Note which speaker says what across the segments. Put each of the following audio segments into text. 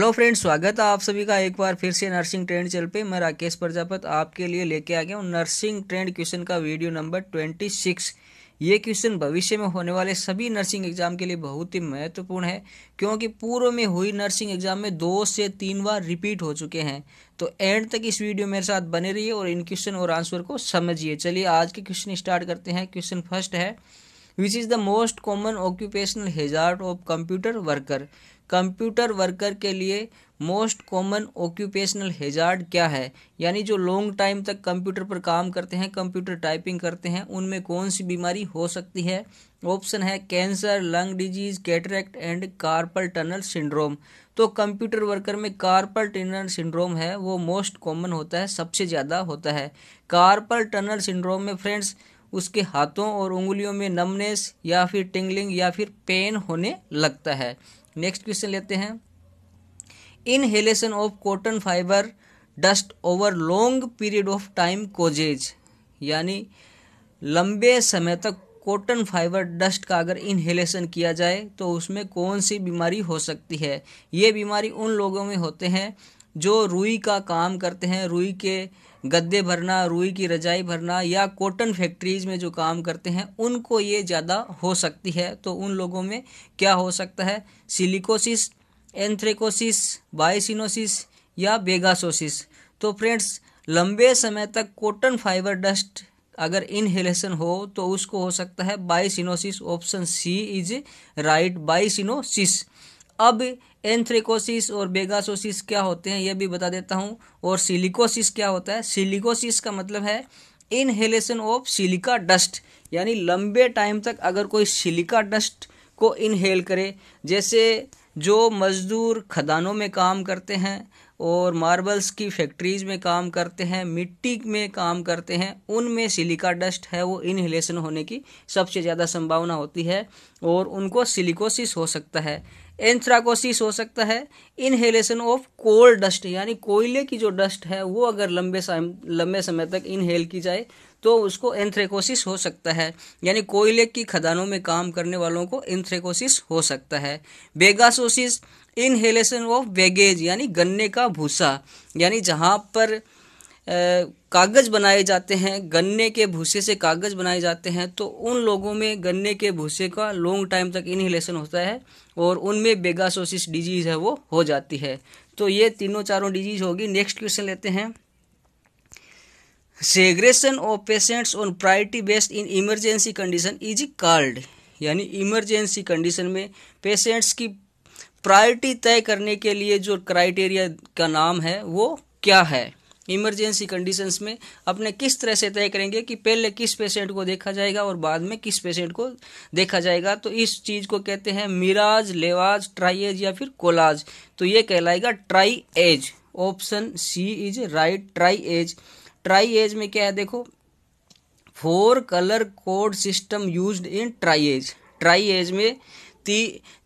Speaker 1: hello friends स्वागत है आप सभी का एक बार फिर से नर्सिंग ट्रेंड चैनल पे मैं राकेश प्रजापत आपके लिए लेके आ गया हूँ नर्सिंग ट्रेंड क्वेश्चन का वीडियो नंबर ट्वेंटी सिक्स ये क्वेश्चन भविष्य में होने वाले सभी नर्सिंग एग्जाम के लिए बहुत ही महत्वपूर्ण है क्योंकि पूर्व में हुई नर्सिंग एग्जाम में दो से तीन बार रिपीट हो चुके हैं तो एंड तक इस वीडियो मेरे साथ बने रहिए और इन क्वेश्चन और आंसर को समझिए चलिए आज के क्वेश्चन स्टार्ट करते हैं क्वेश्चन फर्स्ट है which is the most common occupational hazard of computer worker computer worker के लिए मोस्ट कॉमन ऑक्यूपेशनल हेजार्ड क्या है यानी जो लॉन्ग टाइम तक कंप्यूटर पर काम करते हैं कंप्यूटर टाइपिंग करते हैं उनमें कौन सी बीमारी हो सकती है ऑप्शन है cancer lung disease cataract and carpal tunnel syndrome तो कंप्यूटर वर्कर में कार्पल टनल सिंड्रोम है वो मोस्ट कॉमन होता है सबसे ज़्यादा होता है कार्पल टनल सिंड्रोम में फ्रेंड्स उसके हाथों और उंगलियों में नमनेस या फिर टिंगलिंग या फिर पेन होने लगता है नेक्स्ट क्वेश्चन लेते हैं inhalation of cotton fibre dust over long period of time causes यानी लंबे समय तक कॉटन फाइबर डस्ट का अगर इनहेलेशन किया जाए तो उसमें कौन सी बीमारी हो सकती है ये बीमारी उन लोगों में होते हैं जो रुई का काम करते हैं रुई के गद्दे भरना रुई की रजाई भरना या कॉटन फैक्ट्रीज़ में जो काम करते हैं उनको ये ज़्यादा हो सकती है तो उन लोगों में क्या हो सकता है सिलिकोसिस एंथ्रेकोसिस बाइसिनोसिस या बेगासोसिस तो फ्रेंड्स लंबे समय तक कॉटन फाइबर डस्ट अगर इनहेलेशन हो तो उसको हो सकता है byssinosis option C is right byssinosis अब एंथ्रेकोसिस और बेगासोसिस क्या होते हैं यह भी बता देता हूँ और सिलिकोसिस क्या होता है सिलिकोसिस का मतलब है इनहेलेशन ऑफ सिलिका डस्ट यानी लंबे टाइम तक अगर कोई सिलिका डस्ट को इनहेल करे जैसे जो मज़दूर खदानों में काम करते हैं और मार्बल्स की फैक्ट्रीज़ में काम करते हैं मिट्टी में काम करते हैं उनमें सिलिका डस्ट है वो इनहेलेशन होने की सबसे ज़्यादा संभावना होती है और उनको सिलिकोसिस हो सकता है एंथ्राकोसिस हो सकता है इनहेलेशन ऑफ कोल डस्ट यानी कोयले की जो डस्ट है वो अगर लंबे लंबे समय तक इनहेल की जाए तो उसको एंथ्रेकोसिस हो सकता है यानी कोयले की खदानों में काम करने वालों को एंथ्रेकोसिस हो सकता है बेगासोसिस इनहेलेशन ऑफ बेगेज यानी गन्ने का भूसा यानी जहाँ पर आ, कागज़ बनाए जाते हैं गन्ने के भूसे से कागज़ बनाए जाते हैं तो उन लोगों में गन्ने के भूसे का लॉन्ग टाइम तक इनहेलेशन होता है और उनमें बेगासोसिस डिजीज़ है वो हो जाती है तो ये तीनों चारों डिजीज होगी नेक्स्ट क्वेश्चन लेते हैं segregation of patients on priority based in emergency condition is called यानी इमरजेंसी कंडीशन में पेशेंट्स की प्रायोरिटी तय करने के लिए जो क्राइटेरिया का नाम है वो क्या है इमरजेंसी कंडीशंस में अपने किस तरह से तय करेंगे कि पहले किस पेशेंट को देखा जाएगा और बाद में किस पेशेंट को देखा जाएगा तो इस चीज़ को कहते हैं मिराज लेवाज ट्राइएज या फिर कोलाज तो ये कहलाएगा triage option C is right triage triage में क्या है देखो four colour code system use in triage triage में ती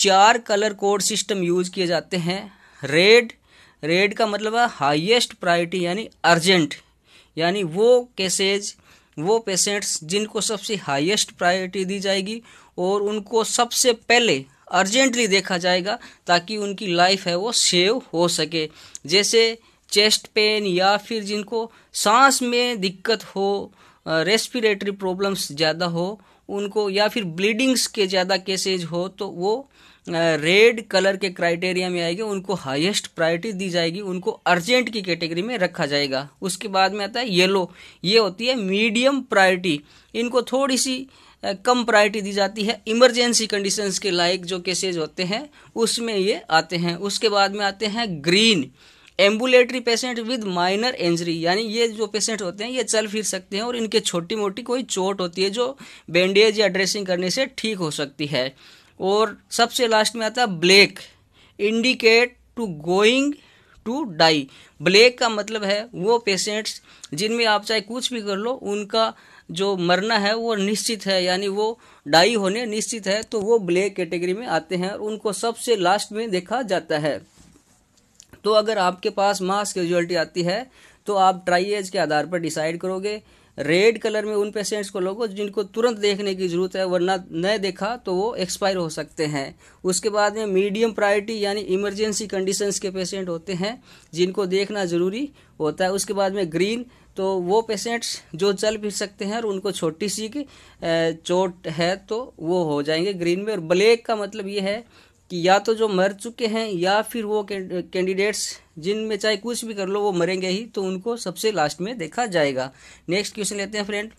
Speaker 1: चार कलर कोड सिस्टम यूज किए जाते हैं रेड रेड का मतलब है हाईएस्ट प्रायोरिटी यानी अर्जेंट यानी वो केसेज वो पेशेंट्स जिनको सबसे हाईएस्ट प्रायोरिटी दी जाएगी और उनको सबसे पहले अर्जेंटली देखा जाएगा ताकि उनकी लाइफ है वो सेव हो सके जैसे चेस्ट पेन या फिर जिनको सांस में दिक्कत हो रेस्पिरेटरी प्रॉब्लम्स ज़्यादा हो उनको या फिर ब्लीडिंग्स के ज़्यादा केसेज हो तो वो रेड कलर के क्राइटेरिया में आएगी उनको हाईएस्ट प्रायोरिटी दी जाएगी उनको अर्जेंट की कैटेगरी में रखा जाएगा उसके बाद में आता है येलो ये होती है मीडियम प्रायोरिटी इनको थोड़ी सी कम प्रायोरिटी दी जाती है इमरजेंसी कंडीशंस के लायक जो केसेज होते हैं उसमें ये आते हैं उसके बाद में आते हैं green ambulatory patient with minor injury यानी ये जो पेशेंट होते हैं ये चल फिर सकते हैं और इनके छोटी मोटी कोई चोट होती है जो बैंडेज या ड्रेसिंग करने से ठीक हो सकती है और सबसे लास्ट में आता है black indicate to going to die black का मतलब है वो पेशेंट्स जिनमें आप चाहे कुछ भी कर लो उनका जो मरना है वो निश्चित है यानी वो डाई होने निश्चित है तो वो ब्लैक कैटेगरी में आते हैं और उनको सबसे लास्ट में देखा जाता है तो अगर आपके पास मास कैजुअलिटी आती है तो आप ट्राई एज के आधार पर डिसाइड करोगे रेड कलर में उन पेशेंट्स को लोगो जिनको तुरंत देखने की ज़रूरत है वरना न देखा तो वो एक्सपायर हो सकते हैं उसके बाद में मीडियम प्रायोरिटी यानी इमरजेंसी कंडीशंस के पेशेंट होते हैं जिनको देखना ज़रूरी होता है उसके बाद में ग्रीन तो वो पेशेंट्स जो चल भी सकते हैं और उनको छोटी सी की चोट है तो वो हो जाएंगे ग्रीन में और ब्लैक का मतलब ये है कि या तो जो मर चुके हैं या फिर वो कैंडिडेट्स जिनमें चाहे कुछ भी कर लो वो मरेंगे ही तो उनको सबसे लास्ट में देखा जाएगा नेक्स्ट क्वेश्चन लेते हैं friend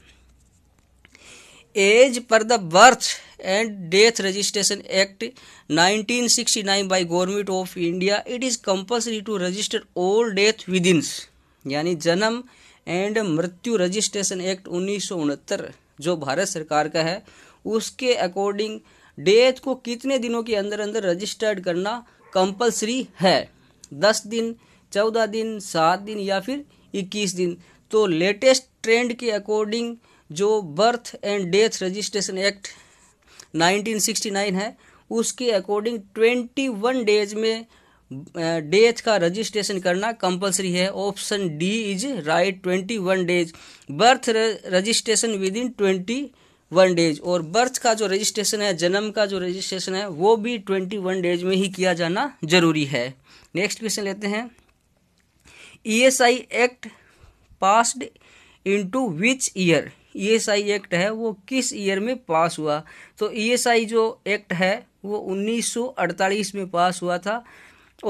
Speaker 1: as per the birth and death registration act 1969 by government of India it is compulsory to register all death in यानी जन्म एंड मृत्यु रजिस्ट्रेशन एक्ट उन्नीस जो भारत सरकार का है उसके अकॉर्डिंग डेथ को कितने दिनों के अंदर अंदर रजिस्टर्ड करना कंपलसरी है दस दिन चौदह दिन सात दिन या फिर इक्कीस दिन तो लेटेस्ट ट्रेंड के अकॉर्डिंग जो birth and death registration act 1969 है उसके अकॉर्डिंग 21 डेज में डेथ का रजिस्ट्रेशन करना कंपलसरी है option D is right 21 days birth registration within twenty one days और बर्थ का जो रजिस्ट्रेशन है जन्म का जो रजिस्ट्रेशन है वो भी ट्वेंटी वन डेज में ही किया जाना जरूरी है नेक्स्ट क्वेश्चन लेते हैं ESI act passed into which year ESI act है वो किस ईयर में पास हुआ तो ईएसआई e जो एक्ट है वो 1948 में पास हुआ था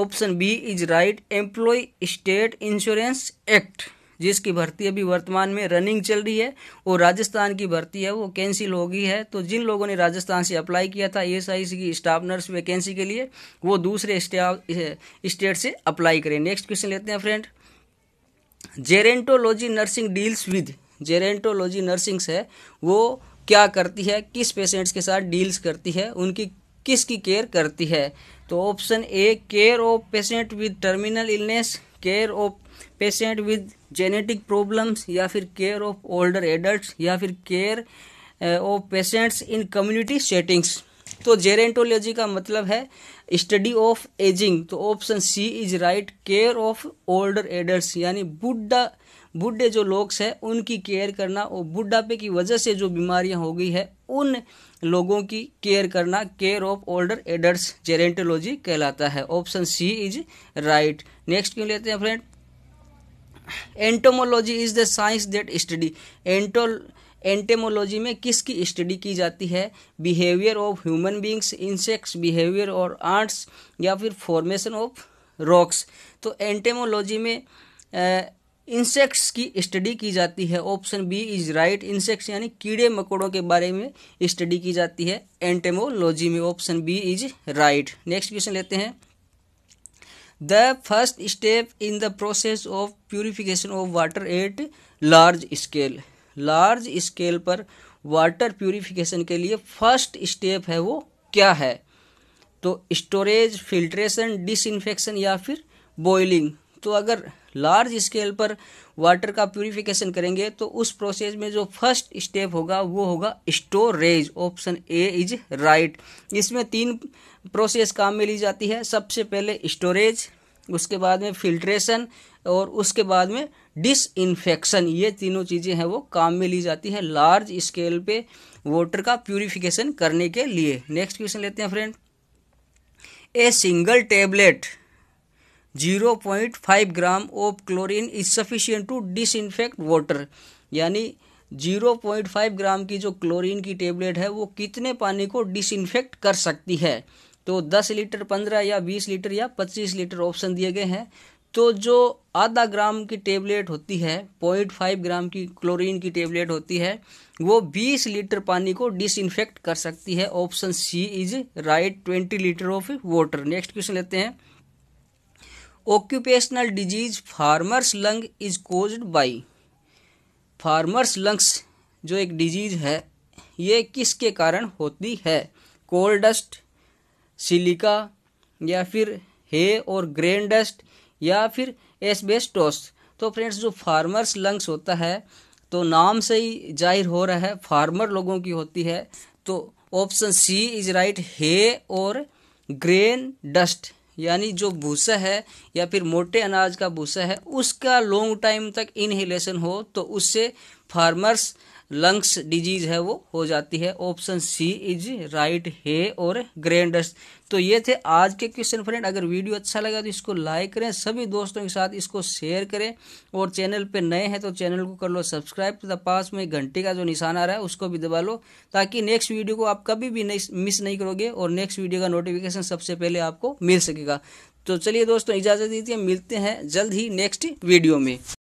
Speaker 1: option B is right employ state insurance act जिसकी भर्ती अभी वर्तमान में रनिंग चल रही है वो राजस्थान की भर्ती है वो कैंसिल हो गई है तो जिन लोगों ने राजस्थान से अप्लाई किया था एस आई की स्टाफ नर्स वैकेंसी के लिए वो दूसरे स्टेट से अप्लाई करें नेक्स्ट क्वेश्चन लेते हैं friend gerontology nursing deals with gerontology nursings है वो क्या करती है किस पेशेंट्स के साथ डील्स करती है उनकी किसकी केयर करती है तो option A care of patient with terminal illness care of patient with genetic problems या फिर केयर ऑफ ओल्डर एडल्ट या फिर care of patients in community settings तो जेरेंटोलॉजी का मतलब है स्टडी ऑफ एजिंग तो option C is right care of older adult यानी बुढ़ा बुढे जो लोग हैं उनकी केयर करना और बुढ़ापे की वजह से जो बीमारियां हो गई है उन लोगों की केयर करना care of older adult gerontology कहलाता है option C is right next क्यों लेते हैं friend entomology is the science that study ento entomology में किसकी स्टडी की जाती है behaviour of human beings insects behaviour और आर्ट्स या फिर फॉर्मेशन ऑफ रॉक्स तो एंटेमोलॉजी में इंसेक्ट्स की स्टडी की जाती है option B is right insects यानी कीड़े मकोड़ों के बारे में स्टडी की जाती है एंटेमोलॉजी में option B is right next question लेते हैं the first step in the process of purification of water at large scale large scale पर वाटर प्योरीफिकेशन के लिए फर्स्ट स्टेप है वो क्या है तो स्टोरेज फिल्ट्रेशन डिसइंफेक्शन या फिर बॉइलिंग तो अगर लार्ज स्केल पर वाटर का प्योरीफिकेशन करेंगे तो उस प्रोसेस में जो फर्स्ट स्टेप होगा वो होगा storage option A is right इसमें तीन प्रोसेस काम में ली जाती है सबसे पहले स्टोरेज उसके बाद में फिल्ट्रेशन और उसके बाद में डिसइंफेक्शन ये तीनों चीज़ें हैं वो काम में ली जाती है लार्ज स्केल पे वाटर का प्योरिफिकेशन करने के लिए नेक्स्ट क्वेश्चन लेते हैं friend a single tablet 0.5 gram of chlorine is sufficient to infect water यानी 0.5 ग्राम की जो क्लोरीन की टेबलेट है वो कितने पानी को डिसइनफेक्ट कर सकती है तो 10 लीटर 15 या 20 लीटर या 25 लीटर ऑप्शन दिए गए हैं तो जो आधा ग्राम की टेबलेट होती है पॉइंट फाइव ग्राम की क्लोरीन की टेबलेट होती है वो बीस लीटर पानी को डिसइनफेक्ट कर सकती है option C is right twenty litre of water next question लेते हैं occupational disease farmers lung is cause by farmers lungs जो एक डिजीज है ये किसके कारण होती है कोल डस्ट सिलिका या फिर हे और ग्रेन डस्ट या फिर एसबेस्टोस तो फ्रेंड्स जो फार्मर्स लंग्स होता है तो नाम से ही जाहिर हो रहा है फार्मर लोगों की होती है तो option C is right hay और ग्रेन डस्ट यानी जो भूसा है या फिर मोटे अनाज का भूसा है उसका लॉन्ग टाइम तक इनहेलेशन हो तो उससे फार्मर्स लंग्स डिजीज है वो हो जाती है ऑप्शन सी इज राइट है और ग्रैंडस्ट तो ये थे आज के क्वेश्चन फ्रेंड अगर वीडियो अच्छा लगा तो इसको लाइक करें सभी दोस्तों के साथ इसको शेयर करें और चैनल पे नए हैं तो चैनल को कर लो सब्सक्राइब तथा पास में घंटे का जो निशान आ रहा है उसको भी दबा लो ताकि नेक्स्ट वीडियो को आप कभी भी नहीं मिस नहीं करोगे और नेक्स्ट वीडियो का नोटिफिकेशन सबसे पहले आपको मिल सकेगा तो चलिए दोस्तों इजाज़त दीजिए मिलते हैं जल्द ही नेक्स्ट वीडियो में